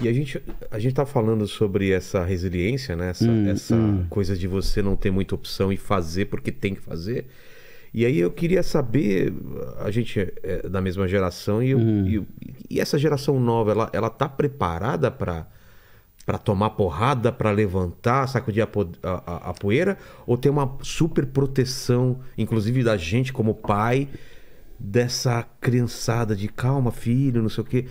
E a gente a gente tá falando sobre essa resiliência, né? Essa, hum, essa hum. coisa de você não ter muita opção e fazer porque tem que fazer. E aí eu queria saber, a gente é, é da mesma geração e, eu, hum. e, e essa geração nova, ela, ela tá preparada para para tomar porrada, para levantar, sacudir a, a, a, poeira? Ou tem uma super proteção, inclusive da gente como pai, dessa criançada de calma, filho, não sei o quê?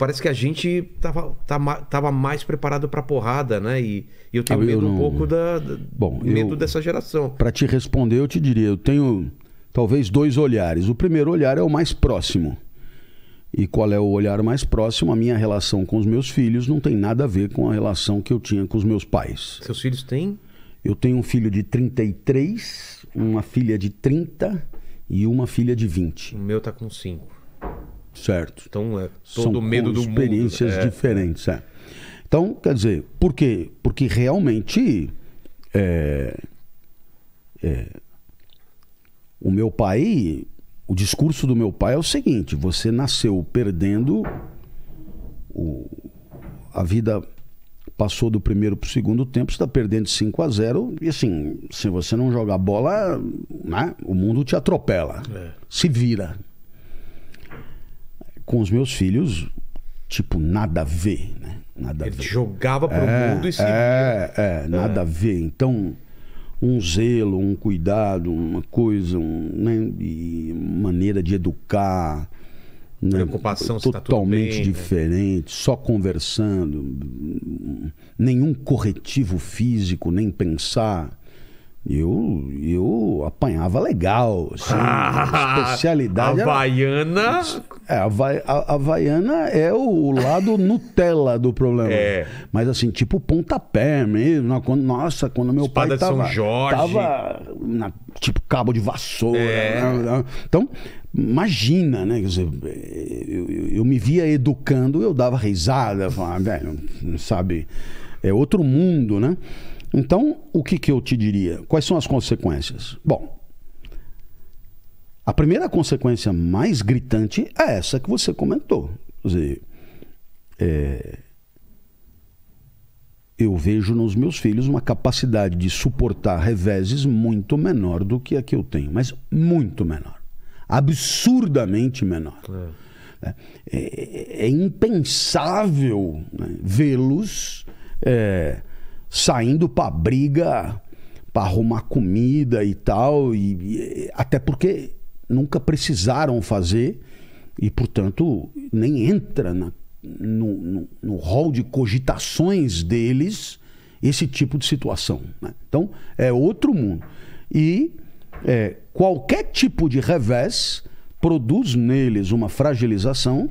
parece que a gente tava, tá tava, mais preparado para porrada, né? E, e eu tenho ah, eu medo não... um pouco da, da Bom, medo eu, dessa geração. Para te responder, eu te diria, eu tenho talvez dois olhares. O primeiro olhar é o mais próximo. E qual é o olhar mais próximo? A minha relação com os meus filhos não tem nada a ver com a relação que eu tinha com os meus pais. Seus filhos têm? Eu tenho um filho de 33, uma filha de 30 e uma filha de 20. O meu tá com 5. Certo. Então é todo São medo do experiências né? é. diferentes, é. Então, quer dizer, por quê? Porque realmente é, é, o meu pai, o discurso do meu pai é o seguinte: você nasceu perdendo, o, a vida passou do primeiro para o segundo tempo, está perdendo de 5 a 0 e assim, se você não jogar bola, né, o mundo te atropela, é. se vira com os meus filhos, tipo, nada a ver, né? Nada Ele a ver. jogava pro é, mundo e se é, é, é, nada a é. ver. Então, um zelo, um cuidado, uma coisa, um, né? e maneira de educar. Né? Preocupação tá totalmente tá bem, né? diferente, né? só conversando, nenhum corretivo físico, nem pensar. Eu, eu apanhava legal. Assim, ah, especialidade. Havaiana. Era, é, Hava, a, Havaiana é o lado Nutella do problema. É. Mas assim, tipo pontapé mesmo. Quando, nossa, quando meu Espada pai tava. São Jorge. Tava na, tipo cabo de vassoura. É. Né? né. Então, imagina, né? Dizer, eu, eu, eu, me via educando, eu dava risada, falava, ah, velho, sabe? É outro mundo, né? Então, o que, que eu te diria? Quais são as consequências? Bom, a primeira consequência mais gritante é essa que você comentou. Quer dizer, é, eu vejo nos meus filhos uma capacidade de suportar reveses muito menor do que a que eu tenho, mas muito menor. Absurdamente menor. É, é, é, é impensável né, vê-los é, saindo pra briga, pra arrumar comida e tal. E, e, até porque nunca precisaram fazer e, portanto, nem entra na, no, no, no hall de cogitações deles esse tipo de situação. Né? Então, é outro mundo. E é, qualquer tipo de revés produz neles uma fragilização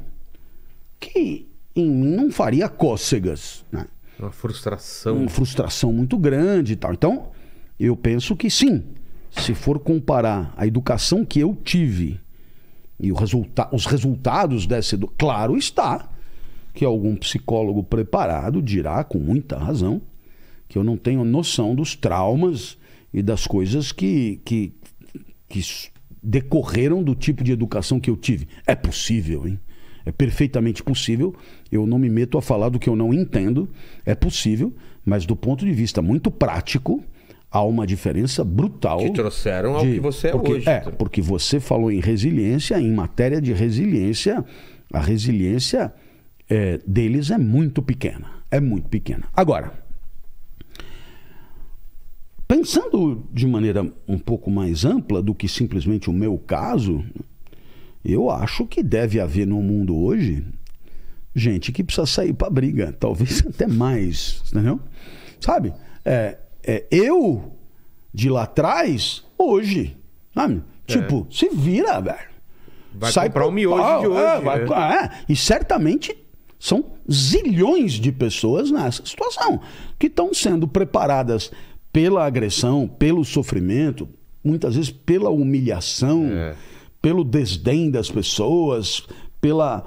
que em mim não faria cócegas. Né? Uma frustração. Uma frustração muito grande e tal. Então, eu penso que sim. Se for comparar a educação que eu tive e resulta os resultados dessa educação, claro está que algum psicólogo preparado dirá com muita razão que eu não tenho noção dos traumas e das coisas que, que, que decorreram do tipo de educação que eu tive. É possível, hein? É perfeitamente possível. Eu não me meto a falar do que eu não entendo. É possível, mas do ponto de vista muito prático, há uma diferença brutal. Te trouxeram ao que você é porque, hoje. É, porque você falou em resiliência, em matéria de resiliência, a resiliência é, deles é muito pequena. É muito pequena. Agora, pensando de maneira um pouco mais ampla do que simplesmente o meu caso, eu acho que deve haver no mundo hoje gente que precisa sair para briga, talvez até mais, entendeu? Sabe? É, é eu de lá atrás, hoje, sabe? É. Tipo, se vira, velho. Vai Sai comprar o miojo pau, de hoje. É, vai, é. é. E certamente são zilhões de pessoas nessa situação que estão sendo preparadas pela agressão, pelo sofrimento, muitas vezes pela humilhação, é pelo desdém das pessoas, pela,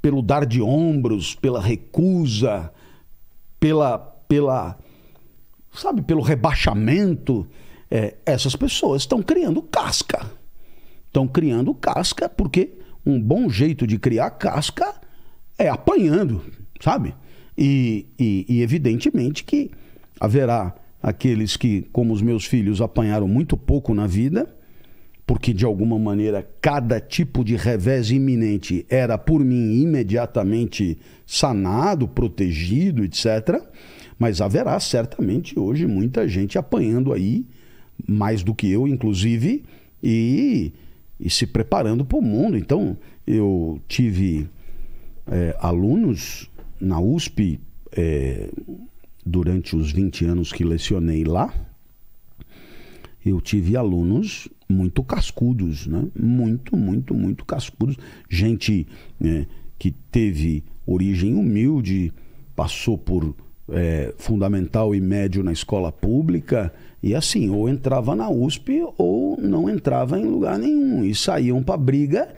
pelo dar de ombros, pela recusa, pela, pela sabe, pelo rebaixamento, é, essas pessoas estão criando casca. Estão criando casca porque um bom jeito de criar casca é apanhando, sabe? E, e, e evidentemente que haverá aqueles que, como os meus filhos, apanharam muito pouco na vida porque de alguma maneira cada tipo de revés iminente era por mim imediatamente sanado, protegido, etc. Mas haverá certamente hoje muita gente apanhando aí, mais do que eu, inclusive, e, e se preparando para o mundo. Então, eu tive é, alunos na USP é, eh, durante os 20 anos que lecionei lá. Eu tive alunos muito cascudos, né? Muito, muito, muito cascudos. Gente né, que teve origem humilde, passou por é, fundamental e médio na escola pública, e assim, ou entrava na USP ou não entrava em lugar nenhum. E saíam para briga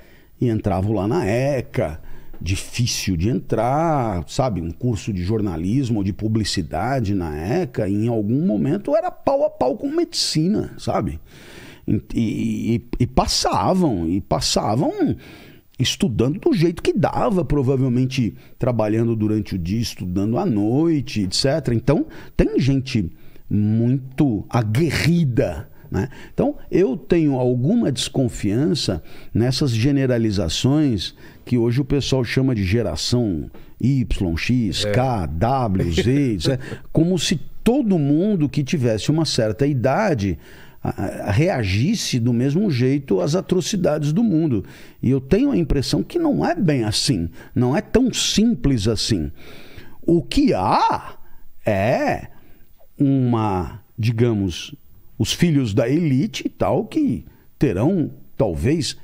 e entravam lá na ECA. Difícil de entrar, sabe? Um curso de jornalismo ou de publicidade na ECA, em algum momento era pau a pau com medicina, sabe? E, e, e passavam, e passavam estudando do jeito que dava, provavelmente trabalhando durante o dia, estudando à noite, etc. Então, tem gente muito aguerrida. Né? Então, eu tenho alguma desconfiança nessas generalizações que hoje o pessoal chama de geração Y, X, é. K, W, Z, etc. como se todo mundo que tivesse uma certa idade reagisse do mesmo jeito às atrocidades do mundo. E eu tenho a impressão que não é bem assim, não é tão simples assim. O que há é uma, digamos, os filhos da elite e tal que terão talvez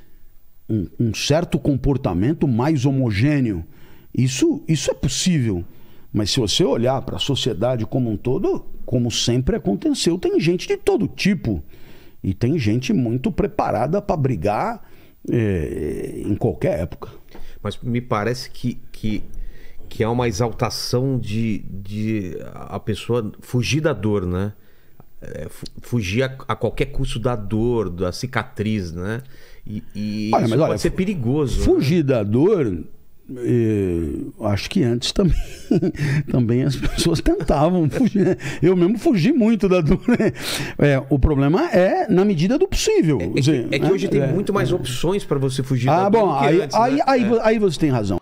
um, um certo comportamento mais homogêneo. Isso, isso é possível. Mas se você olhar para a sociedade como um todo, como sempre aconteceu, tem gente de todo tipo. E tem gente muito preparada para brigar é, em qualquer época. Mas me parece que, que, que é uma exaltação de, de a pessoa fugir da dor, né? É, fugir a, a, qualquer custo da dor, da cicatriz, né? E, e olha, isso mas, olha, pode ser perigoso. Né? Fugir né? da dor acho que antes também, também as pessoas tentavam fugir. Né? Eu mesmo fugi muito da dor. Né? É, o problema é na medida do possível. É, é, que, é que, né? hoje tem é. muito mais opções para você fugir ah, da bom, aí, antes, aí, né? aí, é. aí você tem razão.